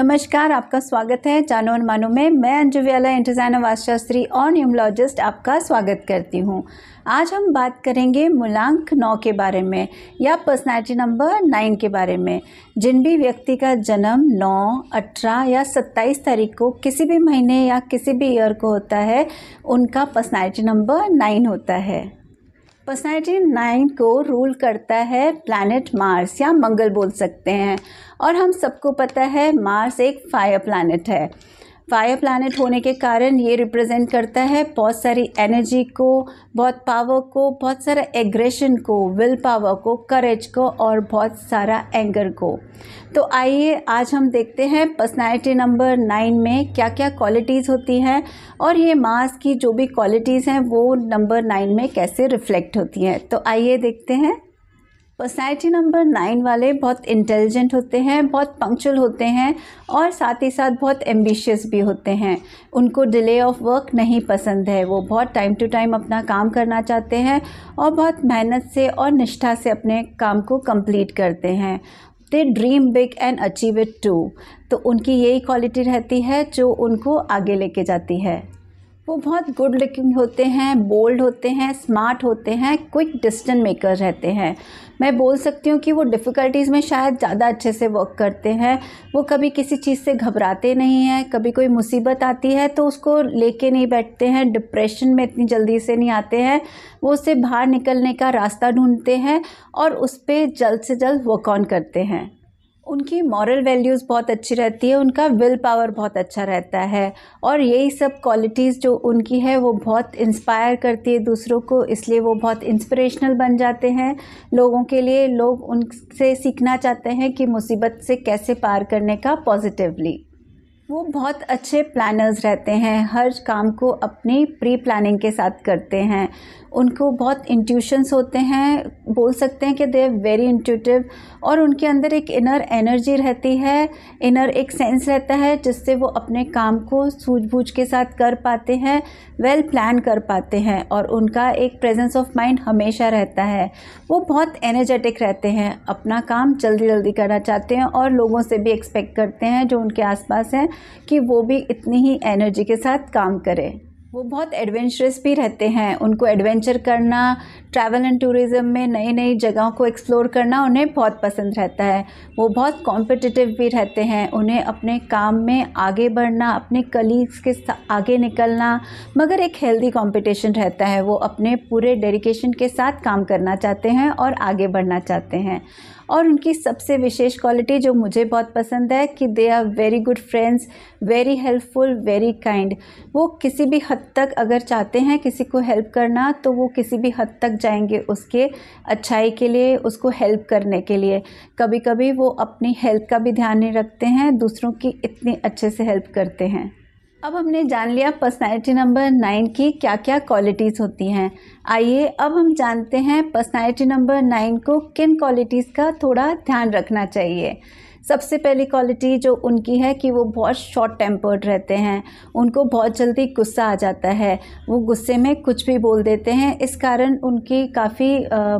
नमस्कार आपका स्वागत है जानो मानो में मैं अंजुव्याला व्याला इंटजान शास्त्री और न्यूमोलॉजिस्ट आपका स्वागत करती हूँ आज हम बात करेंगे मूलांक नौ के बारे में या पर्सनैलिटी नंबर नाइन के बारे में जिन भी व्यक्ति का जन्म नौ अठारह या सत्ताईस तारीख को किसी भी महीने या किसी भी ईयर को होता है उनका पर्सनैलिटी नंबर नाइन होता है पर्सनैलिटी नाइन को रूल करता है प्लानट मार्स या मंगल बोल सकते हैं और हम सबको पता है मार्स एक फायर प्लानट है फायर प्लानट होने के कारण ये रिप्रेजेंट करता है बहुत सारी एनर्जी को बहुत पावर को बहुत सारा एग्रेशन को विल पावर को करेज को और बहुत सारा एंगर को तो आइए आज हम देखते हैं पर्सनैलिटी नंबर नाइन में क्या क्या क्वालिटीज़ होती हैं और ये मास की जो भी क्वालिटीज़ हैं वो नंबर नाइन में कैसे रिफ्लेक्ट होती हैं तो आइए देखते हैं पर्सनैलिटी नंबर नाइन वाले बहुत इंटेलिजेंट होते हैं बहुत पंक्चुअल होते हैं और साथ ही साथ बहुत एम्बिशियस भी होते हैं उनको डिले ऑफ वर्क नहीं पसंद है वो बहुत टाइम टू टाइम अपना काम करना चाहते हैं और बहुत मेहनत से और निष्ठा से अपने काम को कंप्लीट करते हैं they dream big and achieve it too तो उनकी यही क्वालिटी रहती है जो उनको आगे लेके जाती है वो बहुत गुड लुकिंग होते हैं बोल्ड होते हैं स्मार्ट होते हैं क्विक डिस्टन मेकर रहते हैं मैं बोल सकती हूँ कि वो डिफ़िकल्टीज़ में शायद ज़्यादा अच्छे से वर्क करते हैं वो कभी किसी चीज़ से घबराते नहीं हैं कभी कोई मुसीबत आती है तो उसको लेके नहीं बैठते हैं डिप्रेशन में इतनी जल्दी से नहीं आते हैं वो उससे बाहर निकलने का रास्ता ढूंढते हैं और उस पर जल्द से जल्द वर्क ऑन करते हैं उनकी मॉरल वैल्यूज़ बहुत अच्छी रहती है उनका विल पावर बहुत अच्छा रहता है और यही सब क्वालिटीज़ जो उनकी है वो बहुत इंस्पायर करती है दूसरों को इसलिए वो बहुत इंस्पिरेशनल बन जाते हैं लोगों के लिए लोग उनसे सीखना चाहते हैं कि मुसीबत से कैसे पार करने का पॉजिटिवली वो बहुत अच्छे प्लानर्स रहते हैं हर काम को अपनी प्री प्लानिंग के साथ करते हैं उनको बहुत इंट्यूशंस होते हैं बोल सकते हैं कि दे आर वेरी इंट्यूटिव और उनके अंदर एक इनर एनर्जी रहती है इनर एक सेंस रहता है जिससे वो अपने काम को सूझबूझ के साथ कर पाते हैं वेल well प्लान कर पाते हैं और उनका एक प्रेजेंस ऑफ माइंड हमेशा रहता है वो बहुत एनर्जेटिक रहते हैं अपना काम जल्दी जल्दी करना चाहते हैं और लोगों से भी एक्सपेक्ट करते हैं जो उनके आसपास हैं कि वो भी इतनी ही एनर्जी के साथ काम करें वो बहुत एडवेंचरस भी रहते हैं उनको एडवेंचर करना ट्रैवल एंड टूरिज़्म में नई नई जगहों को एक्सप्लोर करना उन्हें बहुत पसंद रहता है वो बहुत कॉम्पिटिटिव भी रहते हैं उन्हें अपने काम में आगे बढ़ना अपने कलीग्स के आगे निकलना मगर एक हेल्दी कंपटीशन रहता है वो अपने पूरे डेडिकेशन के साथ काम करना चाहते हैं और आगे बढ़ना चाहते हैं और उनकी सबसे विशेष क्वालिटी जो मुझे बहुत पसंद है कि they are very good friends very helpful very kind वो किसी भी हद तक अगर चाहते हैं किसी को हेल्प करना तो वो किसी भी हद तक जाएंगे उसके अच्छाई के लिए उसको हेल्प करने के लिए कभी कभी वो अपनी हेल्थ का भी ध्यान नहीं रखते हैं दूसरों की इतनी अच्छे से हेल्प करते हैं अब हमने जान लिया पर्सनैलिटी नंबर नाइन की क्या क्या क्वालिटीज़ होती हैं आइए अब हम जानते हैं पर्सनैलिटी नंबर नाइन को किन क्वालिटीज़ का थोड़ा ध्यान रखना चाहिए सबसे पहली क्वालिटी जो उनकी है कि वो बहुत शॉर्ट टेम्पर्ड रहते हैं उनको बहुत जल्दी गुस्सा आ जाता है वो गुस्से में कुछ भी बोल देते हैं इस कारण उनकी काफ़ी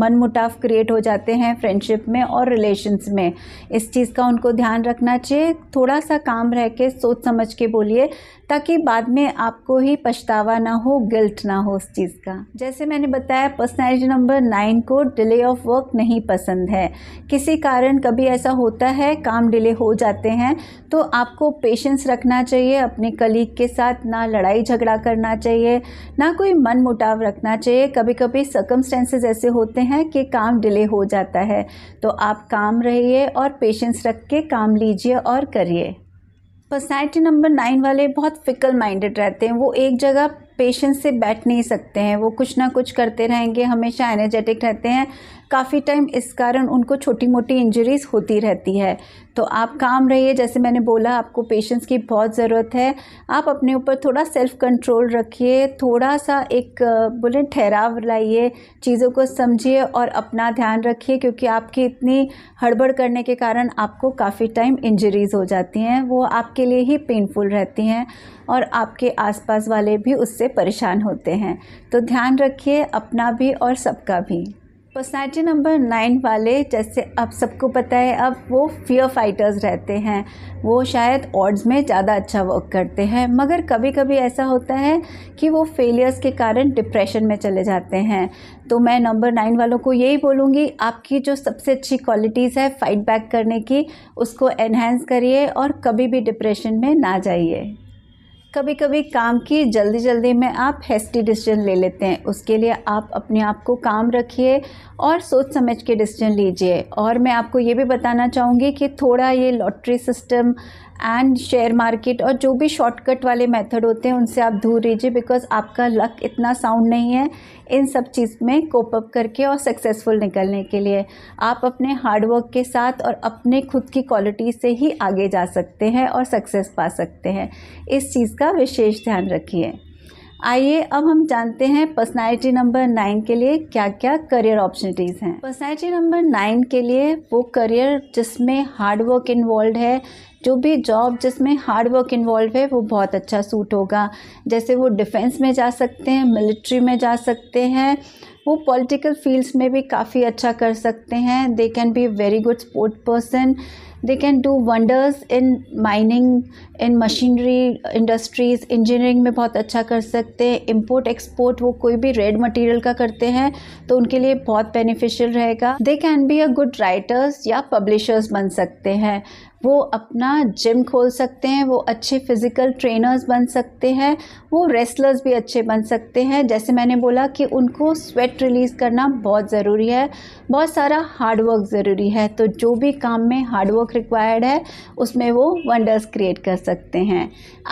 मनमुटाव क्रिएट हो जाते हैं फ्रेंडशिप में और रिलेशन्स में इस चीज़ का उनको ध्यान रखना चाहिए थोड़ा सा काम रह के सोच समझ के बोलिए ताकि बाद में आपको ही पछतावा ना हो गिल्ट ना हो उस चीज़ का जैसे मैंने बताया पर्सनैलिटी नंबर नाइन को डिले ऑफ वर्क नहीं पसंद है किसी कारण कभी ऐसा होता है काम डिले हो जाते हैं तो आपको पेशेंस रखना चाहिए अपने कलीग के साथ ना लड़ाई झगड़ा करना चाहिए ना कोई मन मुटाव रखना चाहिए कभी कभी सर्कमस्टेंसेज ऐसे होते हैं कि काम डिले हो जाता है तो आप काम रहिए और पेशेंस रख के काम लीजिए और करिए पर्सनैलिटी नंबर नाइन वाले बहुत फिकल माइंडेड रहते हैं वो एक जगह पेशेंस से बैठ नहीं सकते हैं वो कुछ ना कुछ करते रहेंगे हमेशा एनर्जेटिक रहते हैं काफ़ी टाइम इस कारण उनको छोटी मोटी इंजरीज होती रहती है तो आप काम रहिए जैसे मैंने बोला आपको पेशेंस की बहुत ज़रूरत है आप अपने ऊपर थोड़ा सेल्फ कंट्रोल रखिए थोड़ा सा एक बोले ठहराव लाइए चीज़ों को समझिए और अपना ध्यान रखिए क्योंकि आपकी इतनी हड़बड़ करने के कारण आपको काफ़ी टाइम इंजरीज़ हो जाती हैं वो आपके लिए ही पेनफुल रहती हैं और आपके आसपास वाले भी उससे से परेशान होते हैं तो ध्यान रखिए अपना भी और सबका भी पर्सनैलिटी नंबर नाइन वाले जैसे अब सबको पता है अब वो फियर फाइटर्स रहते हैं वो शायद ऑड्स में ज़्यादा अच्छा वर्क करते हैं मगर कभी कभी ऐसा होता है कि वो फेलियर्स के कारण डिप्रेशन में चले जाते हैं तो मैं नंबर नाइन वालों को यही बोलूँगी आपकी जो सबसे अच्छी क्वालिटीज़ है फ़ाइट बैक करने की उसको एनहेंस करिए और कभी भी डिप्रेशन में ना जाइए कभी कभी काम की जल्दी जल्दी में आप हेस्टी डिसीजन ले लेते हैं उसके लिए आप अपने आप को काम रखिए और सोच समझ के डिसीजन लीजिए और मैं आपको ये भी बताना चाहूँगी कि थोड़ा ये lottery system and share market और जो भी शॉर्टकट वाले मेथड होते हैं उनसे आप दूर रहिए बिकॉज आपका लक इतना साउंड नहीं है इन सब चीज़ में कोप अप करके और सक्सेसफुल निकलने के लिए आप अपने हार्डवर्क के साथ और अपने खुद की क्वालिटी से ही आगे जा सकते हैं और सक्सेस पा सकते हैं इस चीज़ का विशेष ध्यान रखिए आइए अब हम जानते हैं पर्सनालिटी नंबर नाइन के लिए क्या क्या करियर ऑप्शनिटीज़ हैं पर्सनालिटी नंबर नाइन के लिए वो करियर जिसमें हार्डवर्क इन्वॉल्व है जो भी जॉब जिसमें हार्ड वर्क इन्वॉल्व है वो बहुत अच्छा सूट होगा जैसे वो डिफेंस में जा सकते हैं मिलिट्री में जा सकते हैं वो पॉलिटिकल फील्ड्स में भी काफ़ी अच्छा कर सकते हैं they can be very good sport person they can do wonders in mining in machinery industries engineering में बहुत अच्छा कर सकते हैं import export वो कोई भी red material का करते हैं तो उनके लिए बहुत beneficial रहेगा they can be a good writers या publishers बन सकते हैं वो अपना जिम खोल सकते हैं वो अच्छे फिज़िकल ट्रेनर्स बन सकते हैं वो रेसलर्स भी अच्छे बन सकते हैं जैसे मैंने बोला कि उनको स्वेट रिलीज़ करना बहुत ज़रूरी है बहुत सारा हार्डवर्क ज़रूरी है तो जो भी काम में हार्डवर्क रिक्वायर्ड है उसमें वो वंडर्स क्रिएट कर सकते हैं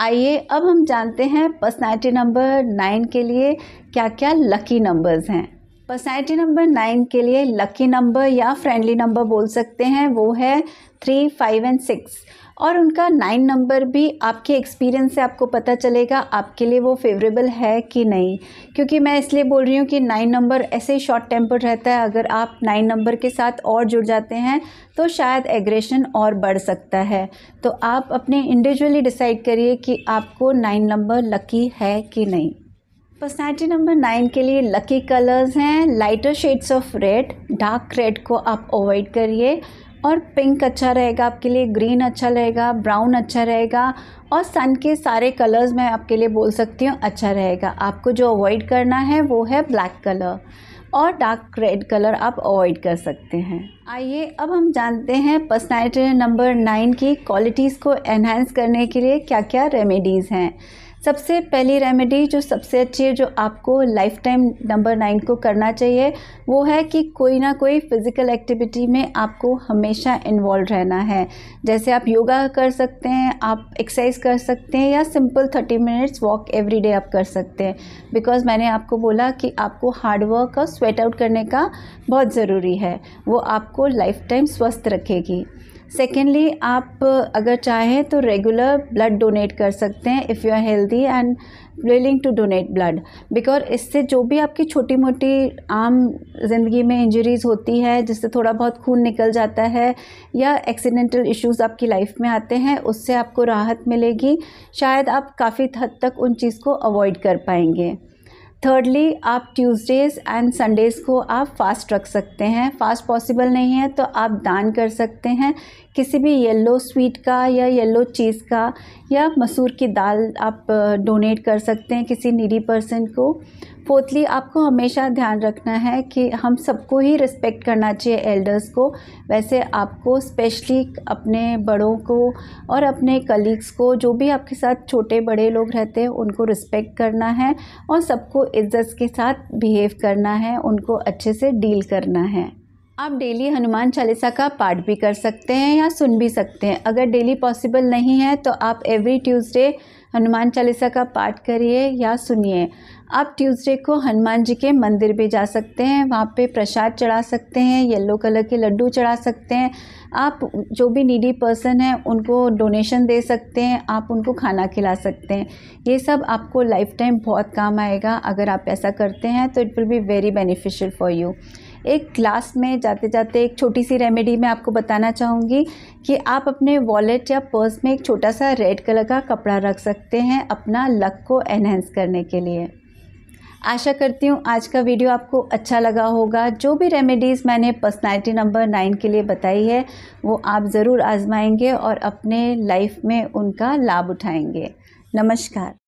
आइए अब हम जानते हैं पर्सनैलिटी नंबर नाइन के लिए क्या क्या लकी नंबर्स हैं पर्सनैलिटी नंबर नाइन के लिए लकी नंबर या फ्रेंडली नंबर बोल सकते हैं वो है थ्री फाइव एंड सिक्स और उनका नाइन नंबर भी आपके एक्सपीरियंस से आपको पता चलेगा आपके लिए वो फेवरेबल है कि नहीं क्योंकि मैं इसलिए बोल रही हूँ कि नाइन नंबर ऐसे ही शॉर्ट टेम्पर रहता है अगर आप नाइन नंबर के साथ और जुड़ जाते हैं तो शायद एग्रेशन और बढ़ सकता है तो आप अपने इंडिविजुअली डिसाइड करिए कि आपको नाइन नंबर लकी है कि नहीं पर्सनैलिटी नंबर नाइन के लिए लकी कलर्स हैं lighter shades of red dark red को आप अवॉइड करिए और पिंक अच्छा रहेगा आपके लिए ग्रीन अच्छा रहेगा ब्राउन अच्छा रहेगा और सन के सारे कलर्स मैं आपके लिए बोल सकती हूँ अच्छा रहेगा आपको जो अवॉइड करना है वो है ब्लैक कलर और डार्क रेड कलर आप अवॉइड कर सकते हैं आइए अब हम जानते हैं पर्सनैलिटी नंबर नाइन की क्वालिटीज़ को एनहेंस करने के लिए क्या क्या रेमेडीज़ हैं सबसे पहली रेमेडी जो सबसे अच्छी है जो आपको लाइफ टाइम नंबर नाइन को करना चाहिए वो है कि कोई ना कोई फिज़िकल एक्टिविटी में आपको हमेशा इन्वॉल्व रहना है जैसे आप योगा कर सकते हैं आप एक्सरसाइज कर सकते हैं या simple thirty minutes walk every day आप कर सकते हैं बिकॉज मैंने आपको बोला कि आपको हार्डवर्क और स्वेट आउट करने का बहुत ज़रूरी है वो आपको लाइफ टाइम स्वस्थ रखेगी सेकेंडली आप अगर चाहें तो रेगुलर ब्लड डोनेट कर सकते हैं if you are healthy and willing to donate blood because इससे जो भी आपकी छोटी मोटी आम ज़िंदगी में इंजरीज़ होती है जिससे थोड़ा बहुत खून निकल जाता है या एक्सीडेंटल इश्यूज़ आपकी लाइफ में आते हैं उससे आपको राहत मिलेगी शायद आप काफ़ी हद तक उन चीज़ को अवॉइड कर पाएंगे थर्डली आप ट्यूसडेज़ एंड संडेज़ को आप फास्ट रख सकते हैं फास्ट पॉसिबल नहीं है तो आप दान कर सकते हैं किसी भी येलो स्वीट का या येलो चीज़ का या मसूर की दाल आप डोनेट कर सकते हैं किसी नीडी पर्सन को फोर्थली आपको हमेशा ध्यान रखना है कि हम सबको ही रिस्पेक्ट करना चाहिए एल्डर्स को वैसे आपको स्पेशली अपने बड़ों को और अपने कलीग्स को जो भी आपके साथ छोटे बड़े लोग रहते हैं उनको रिस्पेक्ट करना है और सबको इज्जत के साथ बिहेव करना है उनको अच्छे से डील करना है आप डेली हनुमान चालीसा का पाठ भी कर सकते हैं या सुन भी सकते हैं अगर डेली पॉसिबल नहीं है तो आप एवरी ट्यूसडे हनुमान चालीसा का पाठ करिए या सुनिए आप ट्यूसडे को हनुमान जी के मंदिर भी जा सकते हैं वहाँ पे प्रसाद चढ़ा सकते हैं येलो कलर के लड्डू चढ़ा सकते हैं आप जो भी नीडी पर्सन हैं उनको डोनेशन दे सकते हैं आप उनको खाना खिला सकते हैं ये सब आपको लाइफ टाइम बहुत काम आएगा अगर आप ऐसा करते हैं तो it will be very beneficial for you एक लास्ट में जाते जाते एक छोटी सी रेमेडी मैं आपको बताना चाहूँगी कि आप अपने वॉलेट या पर्स में एक छोटा सा रेड कलर का कपड़ा रख सकते हैं अपना लक को एनहेंस करने के लिए आशा करती हूँ आज का वीडियो आपको अच्छा लगा होगा जो भी रेमेडीज़ मैंने पर्सनैलिटी नंबर नाइन के लिए बताई है वो आप ज़रूर आजमाएंगे और अपने लाइफ में उनका लाभ उठाएंगे नमस्कार